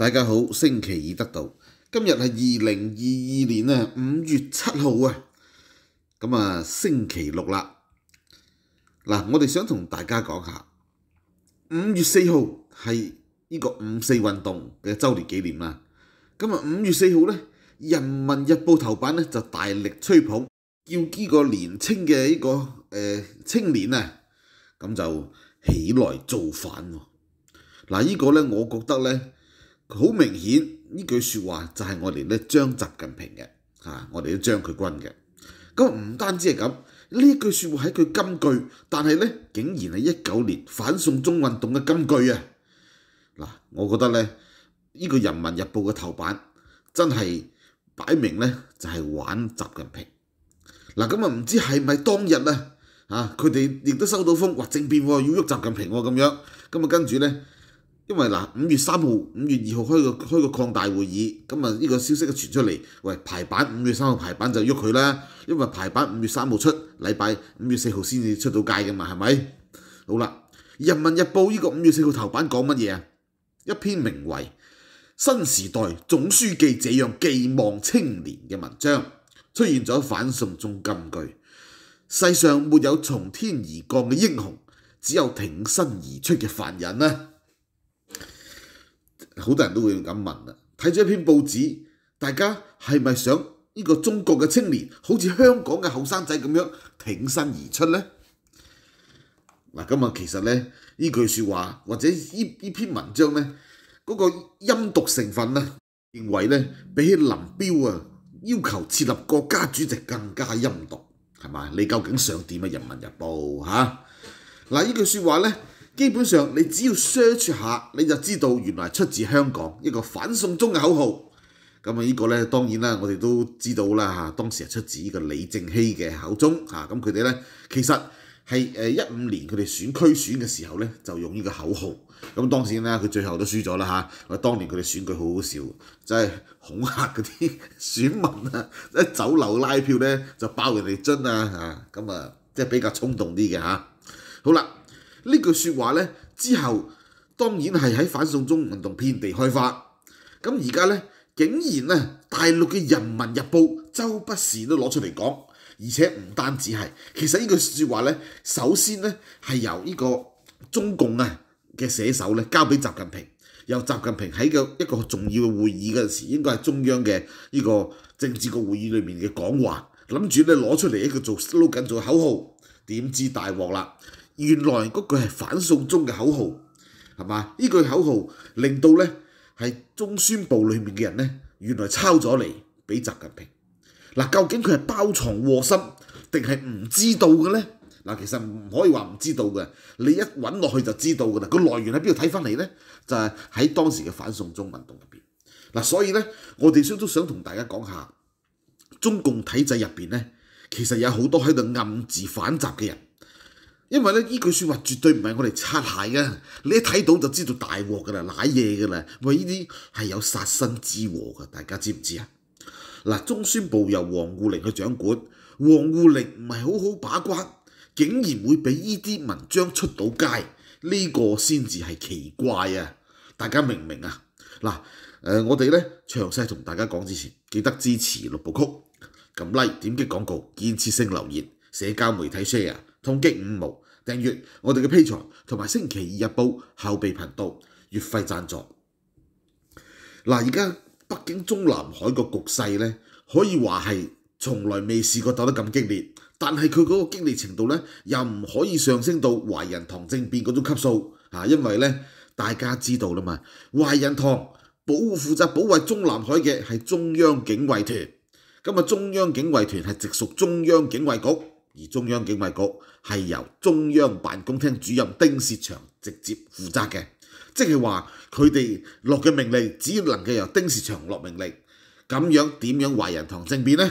大家好，星期二得到，今日系二零二二年啊五月七號啊，咁啊星期六啦。嗱，我哋想同大家講下，五月四號係呢個五四運動嘅周年紀念啦。咁啊五月四號咧，《人民日報》頭版咧就大力吹捧，叫呢個年青嘅呢個誒青年啊，咁就起來造反喎。嗱，呢個咧，我覺得咧。好明顯，呢句説話就係我哋咧將習近平嘅嚇，我哋都將佢軍嘅。咁唔單止係咁，呢句説話係佢金句，但係咧竟然係一九年反送中運動嘅金句啊！嗱，我覺得咧，呢個《人民日報》嘅頭版真係擺明咧就係玩習近平。嗱咁啊，唔知係咪當日咧嚇佢哋亦都收到風話政變要喐習近平咁樣，咁啊跟住咧。因為嗱，五月三號、五月二號開個開個擴大會議，咁啊呢個消息一傳出嚟，喂排版五月三號排版就喐佢啦，因為排版五月三號出，禮拜五月四號先至出到街嘅嘛，係咪？好啦，《人民日報》呢個五月四號頭版講乜嘢啊？一篇名為《新時代總書記這樣寄望青年》嘅文章，出現咗反送中金句：世上沒有從天而降嘅英雄，只有挺身而出嘅凡人啊！好多人都會咁問啦，睇咗一篇報紙，大家係咪想呢個中國嘅青年好似香港嘅後生仔咁樣挺身而出呢？嗱，今日其實呢，呢句説話或者呢呢篇文章呢，嗰個陰毒成分呢，認為呢，比起林彪啊要求設立國家主席更加陰毒，係咪？你究竟想點啊《人民日報》嚇？嗱，呢句説話呢。基本上你只要 search 下你就知道，原來出自香港一個反送中嘅口號。咁啊，依個咧當然啦，我哋都知道啦嚇。當時係出自依個李正熙嘅口中嚇。咁佢哋咧其實係誒一五年佢哋選區選嘅時候咧，就用依個口號。咁當時啦，佢最後都輸咗啦嚇。我當年佢哋選舉好好笑，真係恐嚇嗰啲選民啊！喺酒樓拉票咧就爆人哋樽啊嚇。咁啊即係比較衝動啲嘅嚇。好啦。呢句説話咧之後，當然係喺反送中運動遍地開花。咁而家咧，竟然咧大陸嘅《人民日報》，周不時都攞出嚟講，而且唔單止係。其實呢句説話咧，首先咧係由呢個中共啊嘅寫手咧交俾習近平，由習近平喺個一個重要嘅會議嗰陣時，應該係中央嘅呢個政治局會議裏面嘅講話，諗住咧攞出嚟一個做 slogan 做口號，點知大鑊啦！原來嗰句係反送中嘅口號，係嘛？呢句口號令到咧係中宣部裏面嘅人咧，原來抄咗嚟俾習近平。嗱，究竟佢係包藏禍心定係唔知道嘅咧？嗱，其實唔可以話唔知道嘅，你一揾落去就知道嘅啦。個來源喺邊度睇翻嚟咧？就係喺當時嘅反送中運動入邊。嗱，所以咧，我哋都都想同大家講下，中共體制入邊咧，其實有好多喺度暗自反集嘅人。因為咧，句説話絕對唔係我哋擦鞋嘅，你一睇到就知道大禍嘅啦，賴嘢嘅啦，喂，呢啲係有殺身之禍嘅，大家知唔知啊？嗱，中宣部由王沪寧去掌管，王沪寧唔係好好把關，竟然會俾呢啲文章出到街，呢個先至係奇怪啊！大家明唔明啊？嗱，我哋咧詳細同大家講之前，記得支持六部曲，咁 like、點擊廣告、建設性留言、社交媒體 share。痛計五毛訂閱我哋嘅披財同埋星期二日報後備頻道月費贊助。嗱，而家北京中南海個局勢咧，可以話係從來未試過鬥得咁激烈，但係佢嗰個激烈程度咧，又唔可以上升到懷仁堂政變嗰種級數因為咧大家知道啦嘛，懷仁堂保負責保卫中南海嘅係中央警衛團，咁啊中央警衛團係直屬中央警衛局。而中央警卫局係由中央办公厅主任丁士祥直接负责嘅，即係話佢哋落嘅命令，只要能夠由丁士祥落命令，咁樣點樣華人堂政變呢？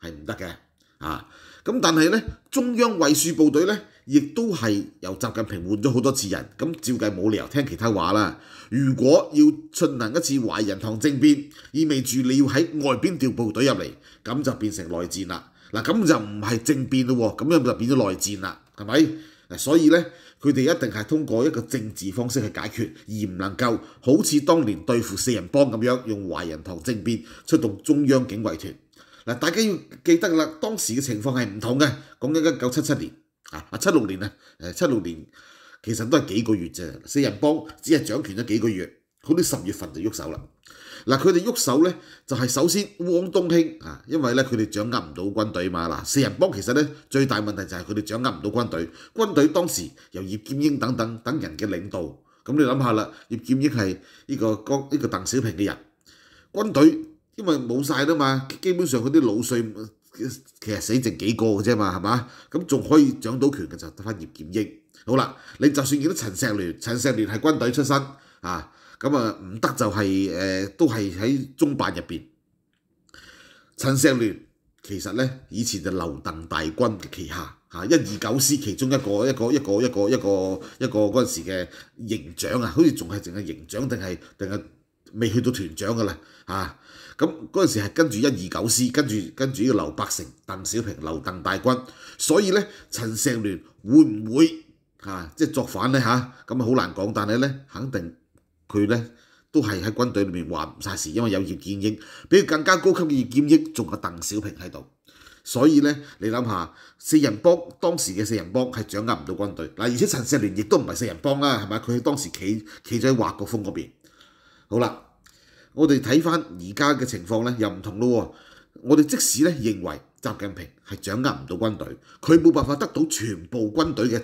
係唔得嘅啊！咁但係咧，中央卫戍部队咧亦都係由习近平換咗好多次人，咁照計冇理由聽其他話啦。如果要進行一次華人堂政變，意味住你要喺外邊調部隊入嚟，咁就變成內戰啦。嗱咁就唔係政變咯喎，咁樣就變咗內戰啦，係咪？所以咧，佢哋一定係通過一個政治方式去解決，而唔能夠好似當年對付四人幫咁樣用華人堂政變出動中央警衛團。嗱，大家要記得啦，當時嘅情況係唔同嘅。講緊一九七七年，啊，七六年啊，誒，七六年其實都係幾個月啫，四人幫只係掌權咗幾個月。好啲十月份就喐手啦。嗱，佢哋喐手咧就係首先汪東興啊，因為咧佢哋掌握唔到軍隊嘛。嗱，四人幫其實咧最大問題就係佢哋掌握唔到軍隊。軍隊當時由葉劍英等等等人嘅領導，咁你諗下啦，葉劍英係呢個江呢個鄧小平嘅人，軍隊因為冇曬啦嘛，基本上佢啲老歲其實死剩幾個嘅啫嘛，係嘛？咁仲可以掌到權嘅就得翻葉劍英。好啦，你就算見到陳石聯，陳石聯係軍隊出身啊。咁啊，唔得就係誒，都係喺中辦入邊。陳勝聯其實咧，以前就劉鄧大軍旗下嚇，一二九師其中一個一個一個一個一個一個嗰陣時嘅營長啊，好似仲係淨係營長定係定係未去到團長噶啦嚇。咁嗰陣時係跟住一二九師，跟住跟住呢個劉伯承、鄧小平、劉鄧大軍，所以咧，陳勝聯會唔會嚇即係作反咧嚇？咁啊好難講，但係咧肯定。佢咧都係喺軍隊裏面話唔曬事，因為有葉劍英，比佢更加高級嘅葉劍英，仲有鄧小平喺度，所以咧你諗下，四人幫當時嘅四人幫係掌握唔到軍隊嗱，而且陳世聯亦都唔係四人幫啦，係咪？佢喺當時企企喺華國鋒嗰邊。好啦，我哋睇翻而家嘅情況咧又唔同咯。我哋即使咧認為習近平係掌握唔到軍隊，佢冇辦法得到全部軍隊嘅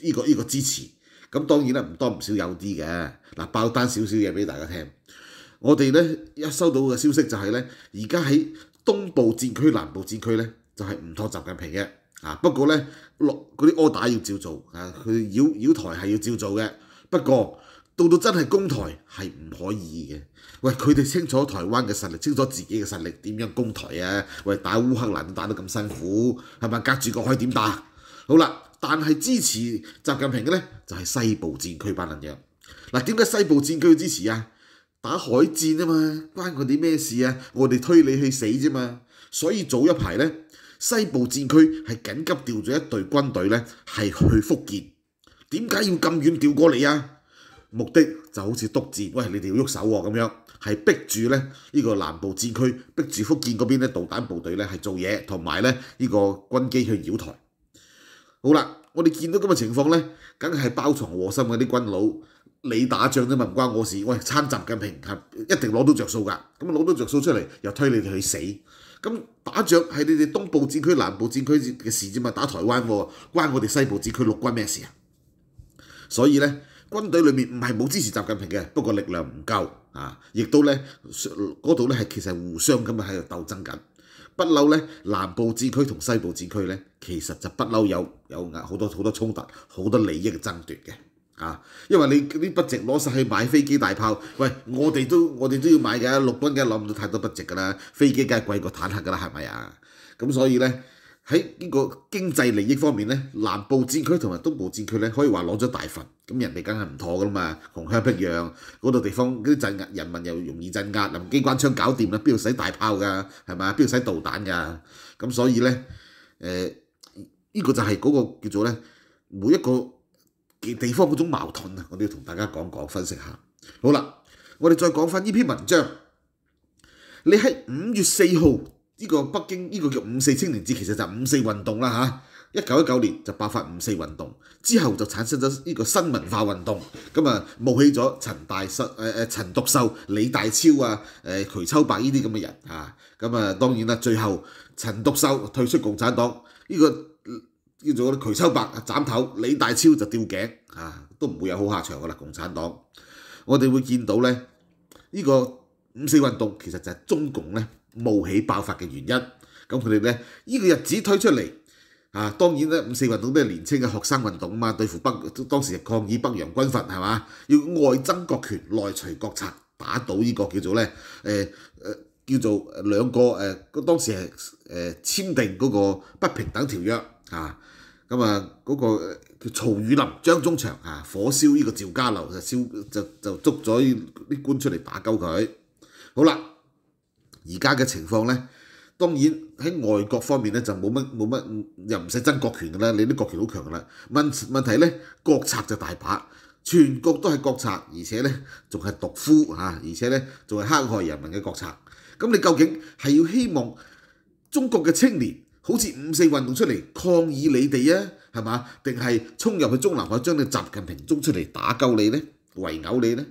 呢個呢個支持。咁當然啦，唔多唔少有啲嘅，嗱爆單少少嘢俾大家聽。我哋咧一收到嘅消息就係咧，而家喺東部戰區、南部戰區咧就係唔妥習近平嘅，啊不過咧落嗰啲柯打要照做啊，佢繞繞台係要照做嘅。不過到到真係攻台係唔可以嘅。喂，佢哋清楚台灣嘅實力，清楚自己嘅實力點樣攻台啊？喂，打烏克蘭都打得咁辛苦，係咪隔住個海點打？好啦。但係支持習近平嘅咧，就係西部戰區班人樣。嗱，點解西部戰區要支持啊？打海戰啊嘛，關佢哋咩事啊？我哋推你去死啫嘛。所以早一排咧，西部戰區係緊急調咗一隊軍隊咧，係去福建。點解要咁遠調過嚟啊？目的就好似督戰，喂，你哋要喐手喎咁樣，係逼住咧呢個南部戰區，逼住福建嗰邊咧導彈部隊咧係做嘢，同埋咧呢個軍機去遙台。好啦，我哋見到咁嘅情況咧，梗係包藏禍心嘅啲軍佬，你打仗啫嘛，唔關我事，喂撐習近平一定攞到着數㗎，咁啊攞到着數出嚟又推你哋去死，咁打仗係你哋東部戰區、南部戰區嘅事啫嘛，打台灣喎，關我哋西部戰區六軍咩事啊？所以咧，軍隊裏面唔係冇支持習近平嘅，不過力量唔夠啊，亦都咧嗰度咧係其實互相咁啊喺度鬥爭緊。不嬲咧，南部戰區同西部戰區咧，其實就不嬲有有好多好多衝突，好多利益嘅爭奪嘅啊！因為你啲不值攞曬去買飛機大炮，喂，我哋都我哋都要買嘅，陸軍嘅諗唔到太多筆值噶啦，飛機梗係貴過坦克噶啦，係咪啊？咁所以咧。喺呢個經濟利益方面咧，南部戰區同埋東部戰區咧，可以話攞咗大份，咁人哋梗係唔妥噶啦嘛，紅鄉僻壤嗰度地方，嗰啲鎮壓人民又容易鎮壓，用機關槍搞掂啦，邊度使大炮噶，係嘛，邊度使導彈噶？咁所以咧，誒，呢個就係嗰個叫做咧，每一個地地方嗰種矛盾啊，我都要同大家講講分析下。好啦，我哋再講翻呢篇文章，你喺五月四號。呢個北京呢個叫五四青年節，其實就五四運動啦嚇。一九一九年就爆發五四運動，之後就產生咗呢個新文化運動。咁啊，冒起咗陳大秀、誒誒陳獨秀、李大超啊、誒徐秋白呢啲咁嘅人啊。咁啊，當然啦，最後陳獨秀退出共產黨，呢個叫做徐秋白斬頭，李大超就吊頸啊，都唔會有好下場噶啦。共產黨，我哋會見到咧，呢個五四運動其實就係中共咧。冒起爆發嘅原因，咁佢哋咧呢個日子推出嚟，啊當然咧五四運動都係年青嘅學生運動嘛，對付北當時抗議北洋軍閥係嘛，要外爭國權，內除國賊，打倒呢個叫做咧誒誒叫做兩個誒當時係誒簽訂嗰個不平等條約啊，咁啊嗰個叫曹雨林、張宗祥啊，火燒呢個趙家樓就燒就就捉咗啲官出嚟打鳩佢，好啦。而家嘅情況咧，當然喺外國方面咧就冇乜冇乜，又唔使爭國權噶啦，你啲國權好強噶啦。問問題咧，國策就大把，全國都係國策，而且咧仲係獨夫嚇，而且咧仲係坑害人民嘅國策。咁你究竟係要希望中國嘅青年好似五四運動出嚟抗議你哋啊，係嘛？定係衝入去中南海將你習近平捉出嚟打鳩你咧，圍毆你咧？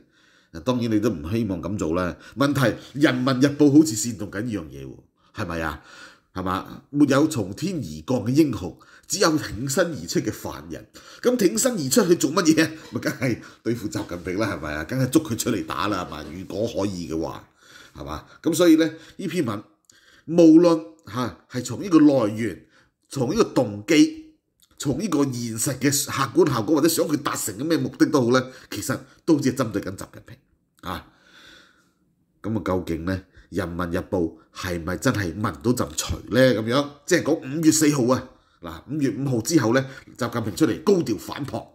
當然你都唔希望咁做啦。問題《人民日報》好似煽動緊呢樣嘢喎，係咪啊？係嘛？沒有從天而降嘅英雄，只有挺身而出嘅凡人。咁挺身而出去做乜嘢啊？咪梗係對付習近平啦，係咪啊？梗係捉佢出嚟打啦，嘛？如果可以嘅話，係嘛？咁所以咧，呢篇文無論嚇係從呢個來源，從呢個動機。從呢個現實嘅客觀效果，或者想佢達成嘅咩目的都好咧，其實都只係針對緊習近平啊。咁啊，究竟咧《人民日報》係咪真係聞到陣除咧？咁樣即係講五月四號啊，嗱五月五號之後咧，習近平出嚟高調反駁，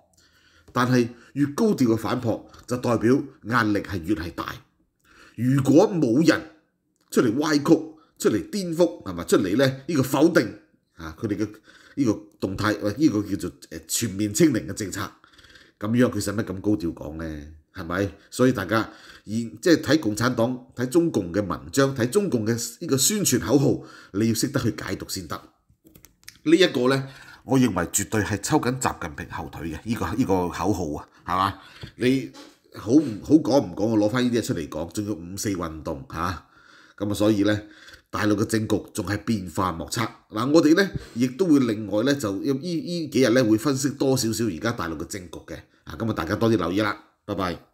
但係越高調嘅反駁就代表壓力係越係大。如果冇人出嚟歪曲、出嚟顛覆係嘛、出嚟咧呢個否定。啊！佢哋嘅呢個動態，喂，呢個叫做誒全面清零嘅政策，咁樣佢使乜咁高調講咧？係咪？所以大家而即係睇共產黨、睇中共嘅文章、睇中共嘅呢個宣傳口號，你要識得去解讀先得。呢一個咧，我認為絕對係抽緊習近平後腿嘅，呢個呢個口號啊，係嘛？你好唔好講唔講？我攞翻呢啲嘢出嚟講，仲要五四運動嚇，咁啊，所以咧。大陸嘅政局仲係變化莫測，嗱我哋咧亦都會另外咧就依依幾日咧會分析多少少而家大陸嘅政局嘅，啊咁啊大家多啲留意啦，拜拜。